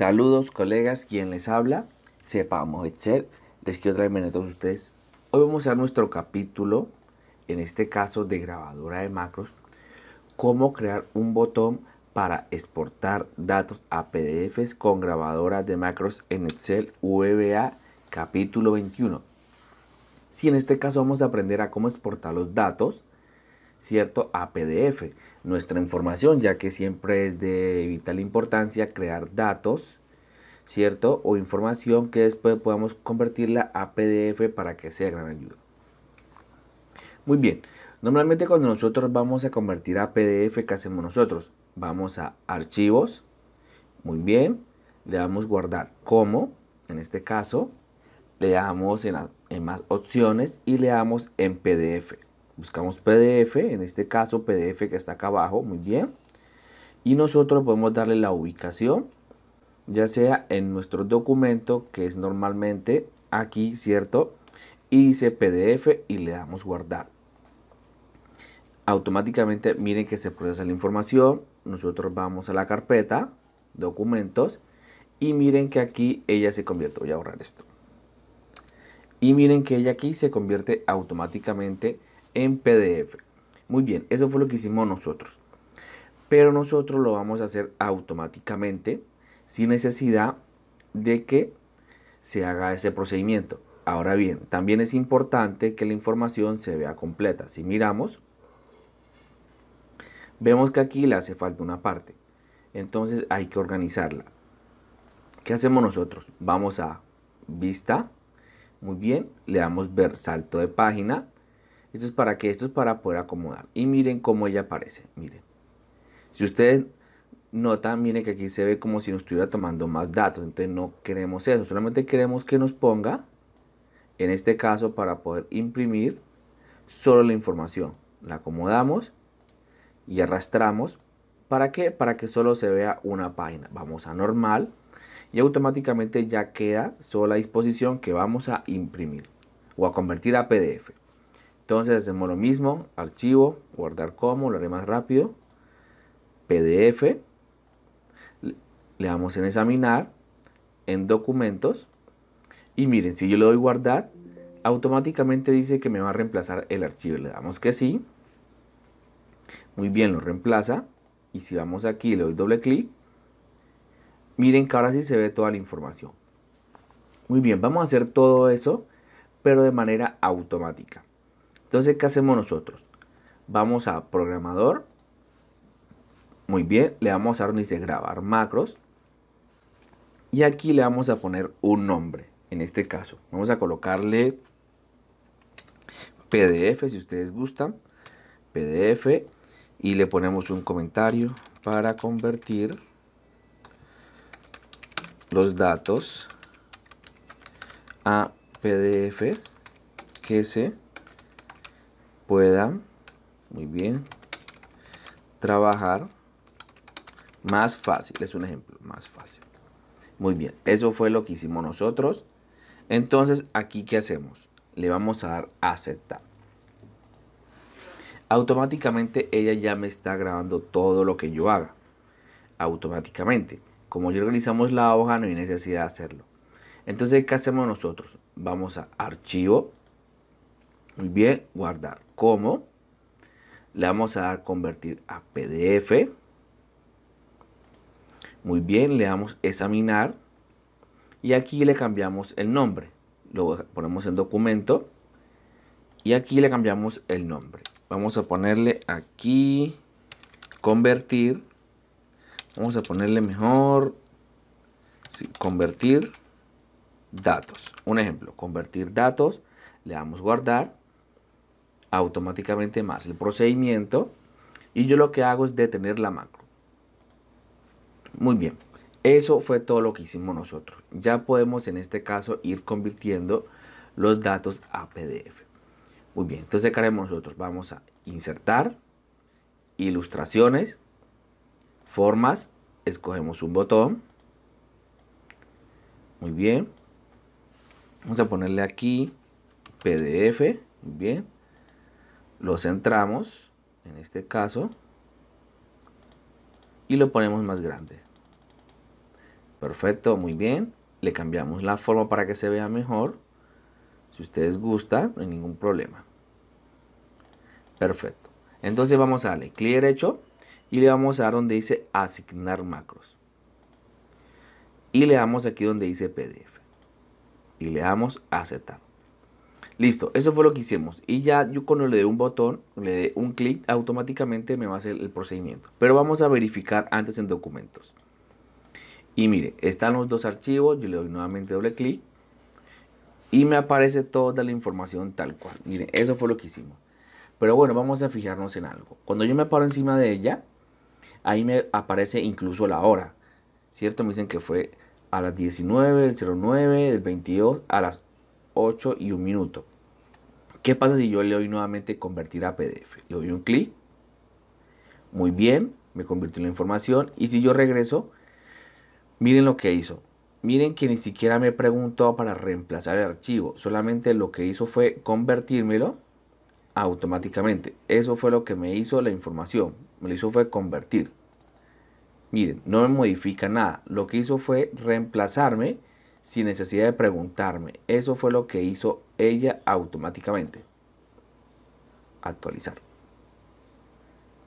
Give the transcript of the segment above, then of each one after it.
Saludos colegas, quien les habla, sepamos Excel, les quiero bienvenidos a todos ustedes. Hoy vamos a nuestro capítulo, en este caso de grabadora de macros, cómo crear un botón para exportar datos a PDFs con grabadora de macros en Excel VBA capítulo 21. Si en este caso vamos a aprender a cómo exportar los datos, ¿cierto? A PDF. Nuestra información, ya que siempre es de vital importancia crear datos, ¿cierto? O información que después podamos convertirla a PDF para que sea gran ayuda. Muy bien, normalmente cuando nosotros vamos a convertir a PDF, ¿qué hacemos nosotros? Vamos a archivos, muy bien, le damos guardar como, en este caso, le damos en, en más opciones y le damos en PDF buscamos PDF, en este caso PDF que está acá abajo, muy bien. Y nosotros podemos darle la ubicación, ya sea en nuestro documento, que es normalmente aquí, ¿cierto? Y dice PDF y le damos guardar. Automáticamente miren que se procesa la información. Nosotros vamos a la carpeta, documentos, y miren que aquí ella se convierte, voy a borrar esto. Y miren que ella aquí se convierte automáticamente en PDF. Muy bien, eso fue lo que hicimos nosotros. Pero nosotros lo vamos a hacer automáticamente sin necesidad de que se haga ese procedimiento. Ahora bien, también es importante que la información se vea completa. Si miramos, vemos que aquí le hace falta una parte. Entonces hay que organizarla. ¿Qué hacemos nosotros? Vamos a vista. Muy bien, le damos ver salto de página ¿Esto es para que Esto es para poder acomodar. Y miren cómo ella aparece, miren. Si ustedes notan, miren que aquí se ve como si nos estuviera tomando más datos. Entonces no queremos eso, solamente queremos que nos ponga, en este caso para poder imprimir, solo la información. La acomodamos y arrastramos. ¿Para qué? Para que solo se vea una página. Vamos a normal y automáticamente ya queda solo la disposición que vamos a imprimir o a convertir a PDF. Entonces hacemos lo mismo, archivo, guardar como, lo haré más rápido, PDF, le damos en examinar, en documentos, y miren, si yo le doy guardar, automáticamente dice que me va a reemplazar el archivo. Le damos que sí. Muy bien, lo reemplaza. Y si vamos aquí, le doy doble clic. Miren que ahora sí se ve toda la información. Muy bien, vamos a hacer todo eso, pero de manera automática. Entonces, ¿qué hacemos nosotros? Vamos a programador. Muy bien, le vamos a dar dice grabar macros. Y aquí le vamos a poner un nombre, en este caso. Vamos a colocarle PDF si ustedes gustan. PDF y le ponemos un comentario para convertir los datos a PDF que se pueda, muy bien, trabajar más fácil. Es un ejemplo, más fácil. Muy bien, eso fue lo que hicimos nosotros. Entonces, aquí, ¿qué hacemos? Le vamos a dar a aceptar. Automáticamente ella ya me está grabando todo lo que yo haga. Automáticamente. Como ya organizamos la hoja, no hay necesidad de hacerlo. Entonces, ¿qué hacemos nosotros? Vamos a archivo, muy bien, guardar como. Le vamos a dar convertir a PDF. Muy bien, le damos examinar. Y aquí le cambiamos el nombre. Lo ponemos en documento. Y aquí le cambiamos el nombre. Vamos a ponerle aquí convertir. Vamos a ponerle mejor convertir datos. Un ejemplo, convertir datos. Le damos guardar automáticamente más el procedimiento y yo lo que hago es detener la macro. Muy bien, eso fue todo lo que hicimos nosotros. Ya podemos en este caso ir convirtiendo los datos a PDF. Muy bien, entonces ¿qué haremos nosotros? Vamos a insertar, ilustraciones, formas, escogemos un botón. Muy bien. Vamos a ponerle aquí PDF. Muy bien lo centramos, en este caso, y lo ponemos más grande. Perfecto, muy bien. Le cambiamos la forma para que se vea mejor. Si ustedes gustan, no hay ningún problema. Perfecto. Entonces vamos a darle clic derecho y le vamos a dar donde dice asignar macros. Y le damos aquí donde dice PDF. Y le damos aceptar. Listo, eso fue lo que hicimos. Y ya yo cuando le dé un botón, le dé un clic, automáticamente me va a hacer el procedimiento. Pero vamos a verificar antes en documentos. Y mire, están los dos archivos, yo le doy nuevamente doble clic. Y me aparece toda la información tal cual. Mire, eso fue lo que hicimos. Pero bueno, vamos a fijarnos en algo. Cuando yo me paro encima de ella, ahí me aparece incluso la hora. ¿Cierto? Me dicen que fue a las 19, el 09, el 22, a las 8 y un minuto. ¿Qué pasa si yo le doy nuevamente convertir a PDF? Le doy un clic. Muy bien, me convirtió en la información. Y si yo regreso, miren lo que hizo. Miren que ni siquiera me preguntó para reemplazar el archivo. Solamente lo que hizo fue convertírmelo automáticamente. Eso fue lo que me hizo la información. Me lo hizo fue convertir. Miren, no me modifica nada. Lo que hizo fue reemplazarme sin necesidad de preguntarme. Eso fue lo que hizo ella automáticamente. Actualizar.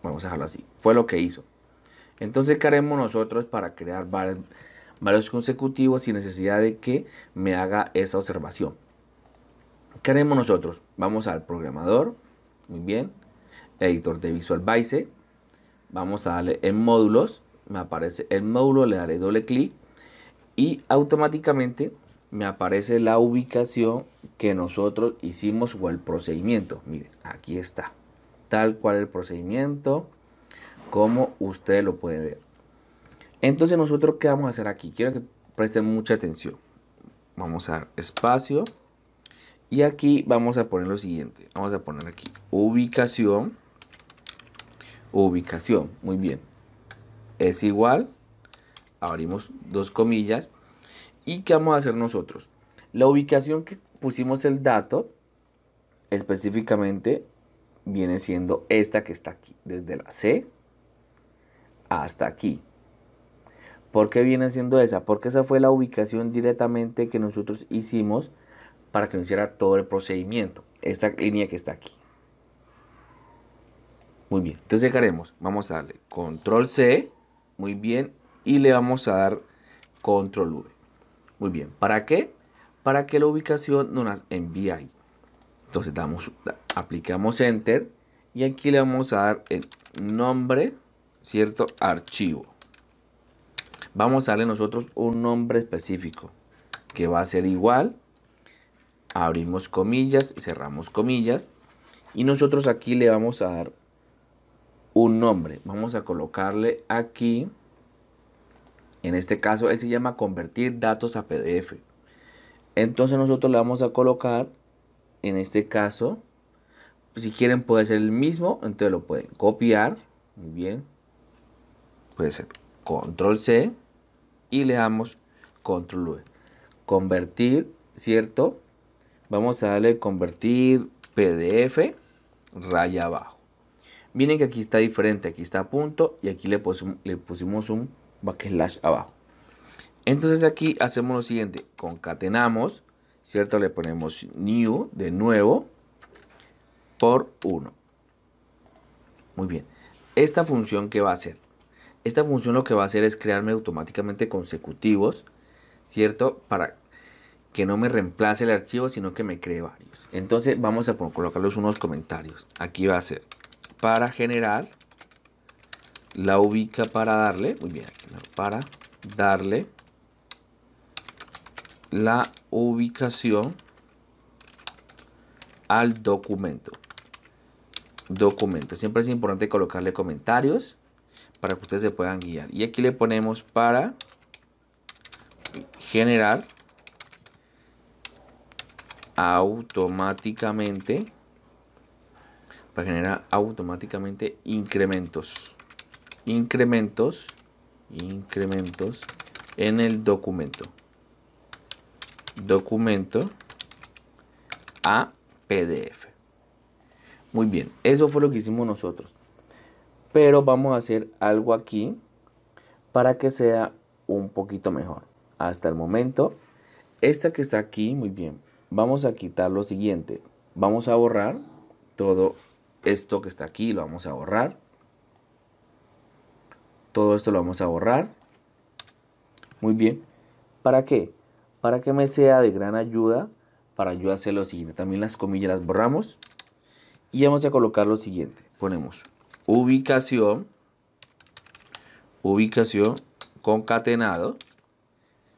Vamos a dejarlo así. Fue lo que hizo. Entonces, ¿qué haremos nosotros para crear varios, consecutivos sin necesidad de que me haga esa observación? ¿Qué haremos nosotros? Vamos al programador. Muy bien. Editor de Visual Basic. Vamos a darle en módulos. Me aparece el módulo. Le daré doble clic y automáticamente me aparece la ubicación que nosotros hicimos o el procedimiento. Miren, aquí está. Tal cual el procedimiento, como ustedes lo pueden ver. Entonces nosotros qué vamos a hacer aquí? Quiero que presten mucha atención. Vamos a dar espacio. Y aquí vamos a poner lo siguiente. Vamos a poner aquí ubicación. Ubicación. Muy bien. Es igual abrimos dos comillas. ¿Y qué vamos a hacer nosotros? La ubicación que pusimos el dato específicamente viene siendo esta que está aquí, desde la C hasta aquí. ¿Por qué viene siendo esa? Porque esa fue la ubicación directamente que nosotros hicimos para que nos hiciera todo el procedimiento. Esta línea que está aquí. Muy bien, entonces ¿qué haremos? Vamos a darle control C. Muy bien, y le vamos a dar control V. Muy bien, ¿para qué? Para que la ubicación nos envíe ahí. Entonces damos, aplicamos Enter y aquí le vamos a dar el nombre, cierto, archivo. Vamos a darle nosotros un nombre específico que va a ser igual. Abrimos comillas, y cerramos comillas y nosotros aquí le vamos a dar un nombre. Vamos a colocarle aquí en este caso, él se llama convertir datos a PDF. Entonces nosotros le vamos a colocar, en este caso, si quieren puede ser el mismo, entonces lo pueden copiar. Muy bien. Puede ser control C y le damos control V. Convertir, ¿cierto? Vamos a darle convertir PDF, raya abajo. Miren que aquí está diferente, aquí está punto y aquí le, le pusimos un backslash abajo. Entonces aquí hacemos lo siguiente, concatenamos, ¿cierto? Le ponemos new de nuevo por 1. Muy bien. Esta función que va a hacer. Esta función lo que va a hacer es crearme automáticamente consecutivos, ¿cierto? Para que no me reemplace el archivo, sino que me cree varios. Entonces vamos a colocarlos unos comentarios. Aquí va a ser para generar la ubica para darle, muy bien, para darle la ubicación al documento. Documento. Siempre es importante colocarle comentarios para que ustedes se puedan guiar. Y aquí le ponemos para generar automáticamente para generar automáticamente incrementos incrementos, incrementos en el documento. Documento a PDF. Muy bien, eso fue lo que hicimos nosotros. Pero vamos a hacer algo aquí para que sea un poquito mejor. Hasta el momento, esta que está aquí, muy bien, vamos a quitar lo siguiente. Vamos a borrar todo esto que está aquí, lo vamos a borrar. Todo esto lo vamos a borrar. Muy bien. ¿Para qué? Para que me sea de gran ayuda para yo hacer lo siguiente. También las comillas las borramos. Y vamos a colocar lo siguiente. Ponemos ubicación. Ubicación concatenado.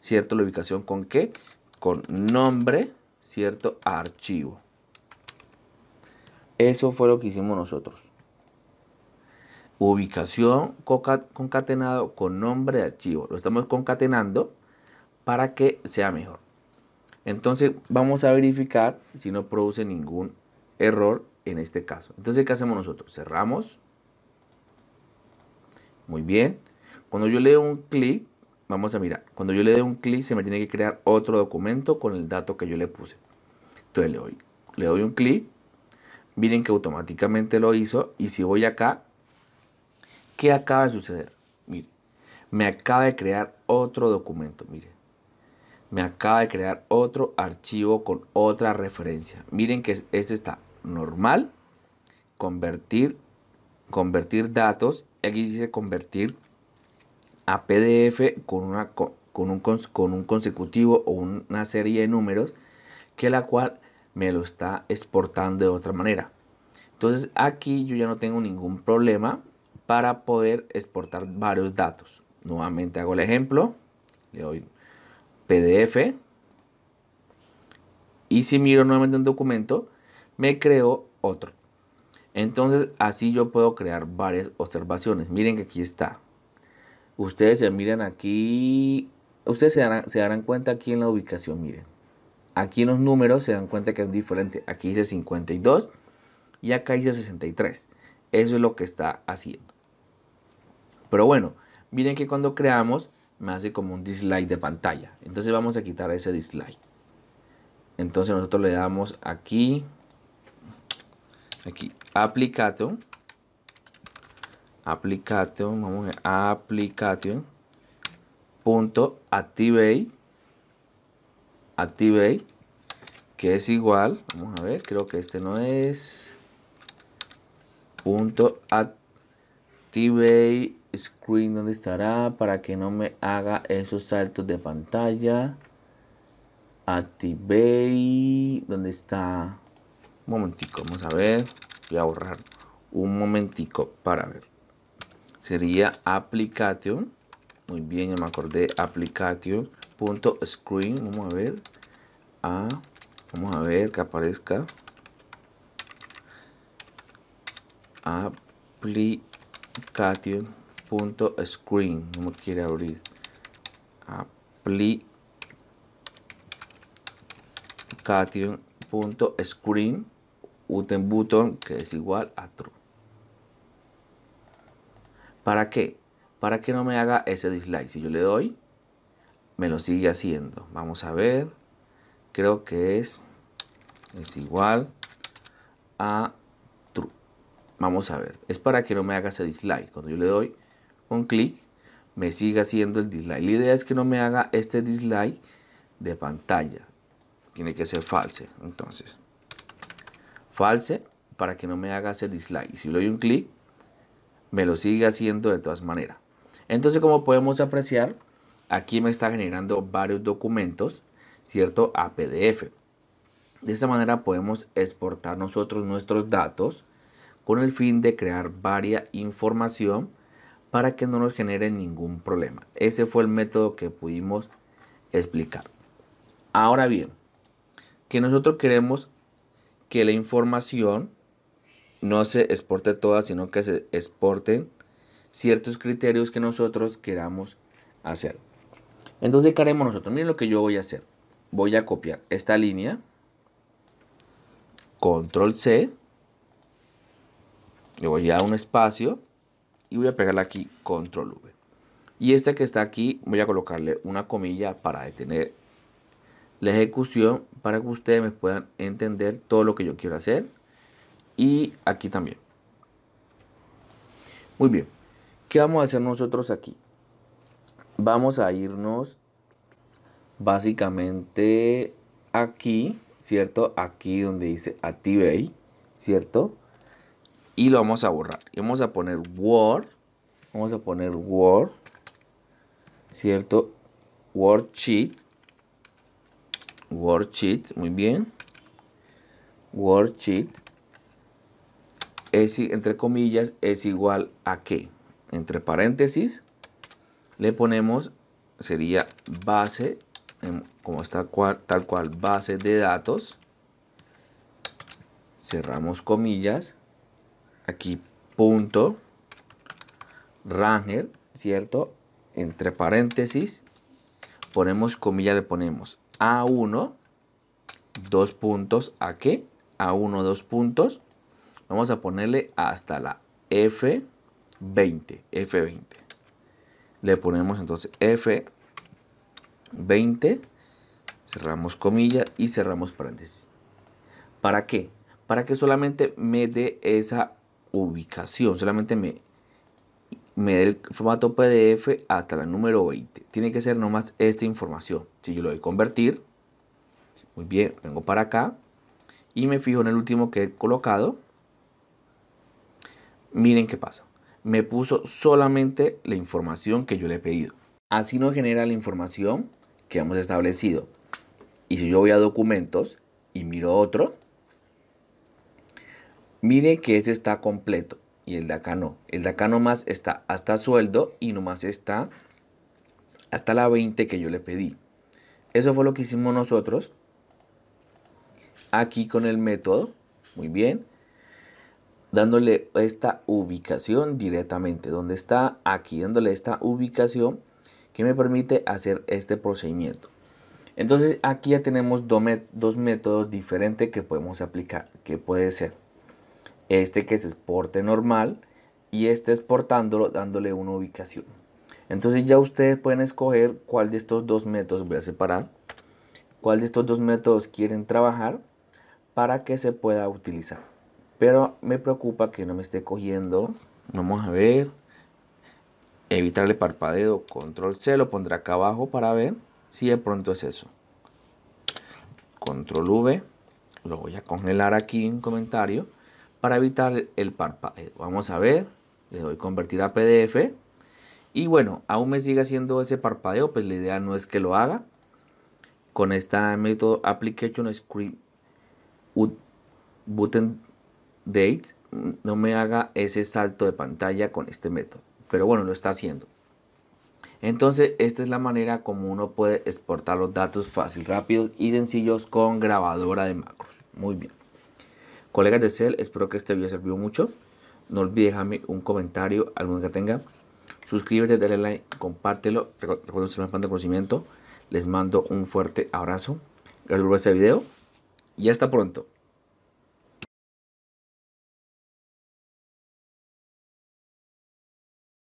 ¿Cierto? La ubicación con qué? Con nombre, ¿cierto? Archivo. Eso fue lo que hicimos nosotros ubicación concatenado con nombre de archivo. Lo estamos concatenando para que sea mejor. Entonces vamos a verificar si no produce ningún error en este caso. Entonces, ¿qué hacemos nosotros? Cerramos. Muy bien. Cuando yo le doy un clic, vamos a mirar. Cuando yo le doy un clic, se me tiene que crear otro documento con el dato que yo le puse. Entonces le doy, le doy un clic. Miren que automáticamente lo hizo. Y si voy acá, ¿Qué acaba de suceder? Mire, me acaba de crear otro documento, mire. Me acaba de crear otro archivo con otra referencia. Miren que este está normal, convertir, convertir datos. Aquí dice convertir a PDF con, una, con, un, con un consecutivo o una serie de números que la cual me lo está exportando de otra manera. Entonces aquí yo ya no tengo ningún problema para poder exportar varios datos. Nuevamente hago el ejemplo, le doy PDF y si miro nuevamente un documento, me creo otro. Entonces así yo puedo crear varias observaciones. Miren que aquí está. Ustedes se miran aquí, ustedes se darán, cuenta aquí en la ubicación, miren. Aquí en los números se dan cuenta que es diferente. Aquí dice 52 y acá dice 63. Eso es lo que está haciendo. Pero bueno, miren que cuando creamos me hace como un dislike de pantalla. Entonces vamos a quitar ese dislike. Entonces nosotros le damos aquí, aquí, aplicato, aplicato, vamos a aplicato, punto activate, activate, que es igual, vamos a ver, creo que este no es, punto activate screen donde estará para que no me haga esos saltos de pantalla. active ¿Dónde está? Un momentico, vamos a ver. Voy a borrar un momentico para ver. Sería application. Muy bien, ya me acordé. Application.screen. Vamos a ver. vamos a ver que aparezca. Application Punto Screen no quiere abrir screen, .screen button que es igual a true ¿para qué? para que no me haga ese dislike si yo le doy me lo sigue haciendo vamos a ver creo que es es igual a true vamos a ver es para que no me haga ese dislike cuando yo le doy un clic, me sigue haciendo el dislike. La idea es que no me haga este dislike de pantalla. Tiene que ser false, entonces. False para que no me haga ese dislike. Si le doy un clic, me lo sigue haciendo de todas maneras. Entonces, como podemos apreciar, aquí me está generando varios documentos, ¿cierto? A PDF. De esta manera podemos exportar nosotros nuestros datos con el fin de crear varia información para que no nos genere ningún problema. Ese fue el método que pudimos explicar. Ahora bien, que nosotros queremos que la información no se exporte toda, sino que se exporten ciertos criterios que nosotros queramos hacer. Entonces, ¿qué haremos nosotros? Miren lo que yo voy a hacer. Voy a copiar esta línea, control C, le voy a un espacio, y voy a pegarle aquí control V. Y este que está aquí voy a colocarle una comilla para detener la ejecución para que ustedes me puedan entender todo lo que yo quiero hacer. Y aquí también. Muy bien. ¿Qué vamos a hacer nosotros aquí? Vamos a irnos básicamente aquí, ¿cierto? Aquí donde dice Activate, ¿cierto? y lo vamos a borrar. Y vamos a poner Word, vamos a poner Word, ¿cierto? Word Word Sheet muy bien. Word es, entre comillas, es igual a qué. Entre paréntesis, le ponemos, sería base, em, como está tal cual, base de datos. Cerramos comillas aquí punto Ranger, ¿cierto? Entre paréntesis, ponemos comilla, le ponemos A1, dos puntos, ¿a qué? A1, dos puntos. Vamos a ponerle hasta la F20, F20. Le ponemos entonces F20, cerramos comilla y cerramos paréntesis. ¿Para qué? Para que solamente me dé esa ubicación. Solamente me, me dé el formato PDF hasta la número 20. Tiene que ser nomás esta información. Si yo lo doy convertir, muy bien, vengo para acá y me fijo en el último que he colocado. Miren qué pasa. Me puso solamente la información que yo le he pedido. Así no genera la información que hemos establecido. Y si yo voy a documentos y miro otro, Mire que este está completo y el de acá no. El de acá nomás está hasta sueldo y nomás está hasta la 20 que yo le pedí. Eso fue lo que hicimos nosotros aquí con el método. Muy bien. Dándole esta ubicación directamente. Donde está aquí, dándole esta ubicación que me permite hacer este procedimiento. Entonces aquí ya tenemos dos métodos diferentes que podemos aplicar, que puede ser este que se exporte normal y este exportándolo dándole una ubicación. Entonces ya ustedes pueden escoger cuál de estos dos métodos, voy a separar, cuál de estos dos métodos quieren trabajar para que se pueda utilizar. Pero me preocupa que no me esté cogiendo. Vamos a ver. Evitarle parpadeo, control C, lo pondré acá abajo para ver si de pronto es eso. Control V, lo voy a congelar aquí en comentario para evitar el parpadeo. Eh, vamos a ver, le doy convertir a PDF. Y bueno, aún me sigue haciendo ese parpadeo, pues la idea no es que lo haga. Con esta método application screen button date, no me haga ese salto de pantalla con este método. Pero bueno, lo está haciendo. Entonces, esta es la manera como uno puede exportar los datos fácil, rápidos y sencillos con grabadora de macros. Muy bien. Colegas de CEL, espero que este video sirvió mucho. No olvides dejarme un comentario, alguno que tenga. Suscríbete, dale like, compártelo. Recuerden ser fan de conocimiento. Les mando un fuerte abrazo. Gracias por este video y hasta pronto.